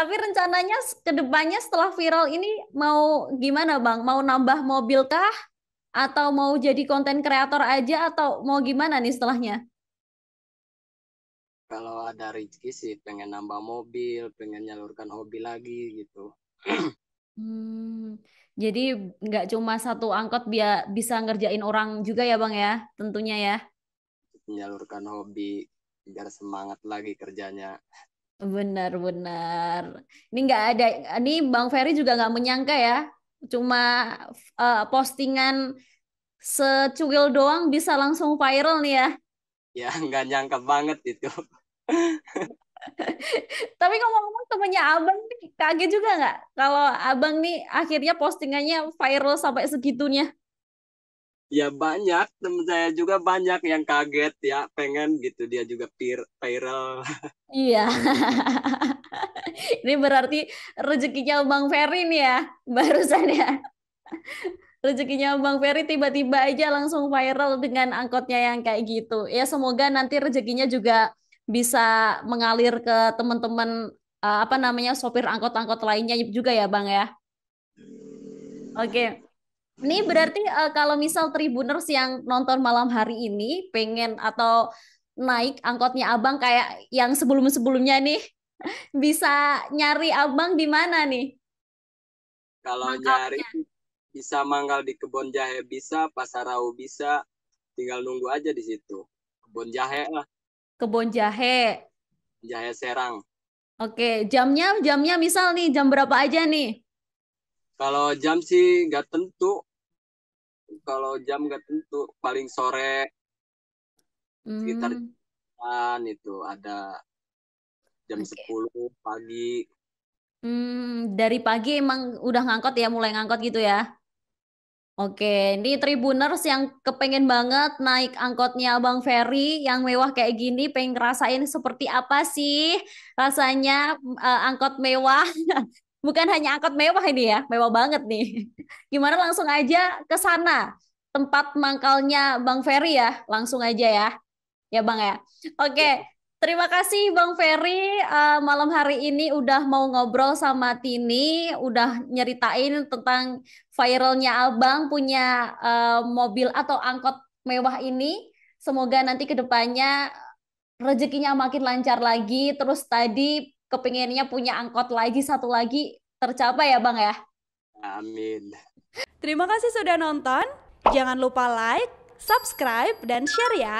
Tapi rencananya kedepannya setelah viral ini mau gimana bang? Mau nambah mobil kah? Atau mau jadi konten kreator aja atau mau gimana nih setelahnya? Kalau ada rezeki sih pengen nambah mobil, pengen nyalurkan hobi lagi gitu. hmm, jadi nggak cuma satu angkot biar bisa ngerjain orang juga ya bang ya, tentunya ya. Menyalurkan hobi biar semangat lagi kerjanya. Benar-benar. Ini nggak ada, ini Bang Ferry juga nggak menyangka ya, cuma uh, postingan secuil doang bisa langsung viral nih ya. Ya nggak nyangka banget itu. Tapi ngomong-ngomong temennya abang nih, kaget juga nggak kalau abang nih akhirnya postingannya viral sampai segitunya? ya banyak teman saya juga banyak yang kaget ya pengen gitu dia juga pir viral iya gitu. ini berarti rezekinya bang Ferry nih ya barusan ya rezekinya Bang Ferry tiba-tiba aja langsung viral dengan angkotnya yang kayak gitu. Ya semoga nanti rezekinya juga bisa mengalir ke teman-teman eh, apa namanya sopir angkot-angkot lainnya juga ya Bang ya. Hmm. Oke. Okay. Ini berarti uh, kalau misal Tribuners yang nonton malam hari ini pengen atau naik angkotnya Abang kayak yang sebelum-sebelumnya nih bisa nyari Abang di mana nih? Kalau nyari bisa manggal di kebun jahe bisa, pasar rau bisa, tinggal nunggu aja di situ. Kebun jahe lah. Kebun jahe. Jahe Serang. Oke, jamnya jamnya misal nih jam berapa aja nih? Kalau jam sih nggak tentu, kalau jam nggak tentu paling sore hmm. sekitar jam itu ada jam okay. 10 pagi hmm, dari pagi emang udah ngangkot ya mulai ngangkot gitu ya Oke, ini tribuners yang kepengen banget naik angkotnya Bang Ferry yang mewah kayak gini, pengen ngerasain seperti apa sih rasanya uh, angkot mewah bukan hanya angkot mewah ini ya, mewah banget nih. Gimana langsung aja ke sana tempat mangkalnya Bang Ferry ya, langsung aja ya. Ya Bang ya. Oke. Ya. Terima kasih Bang Ferry uh, malam hari ini udah mau ngobrol sama Tini, udah nyeritain tentang viralnya Abang punya uh, mobil atau angkot mewah ini. Semoga nanti kedepannya rezekinya makin lancar lagi. Terus tadi kepinginnya punya angkot lagi satu lagi tercapai ya Bang ya. Amin. Terima kasih sudah nonton. Jangan lupa like, subscribe, dan share ya.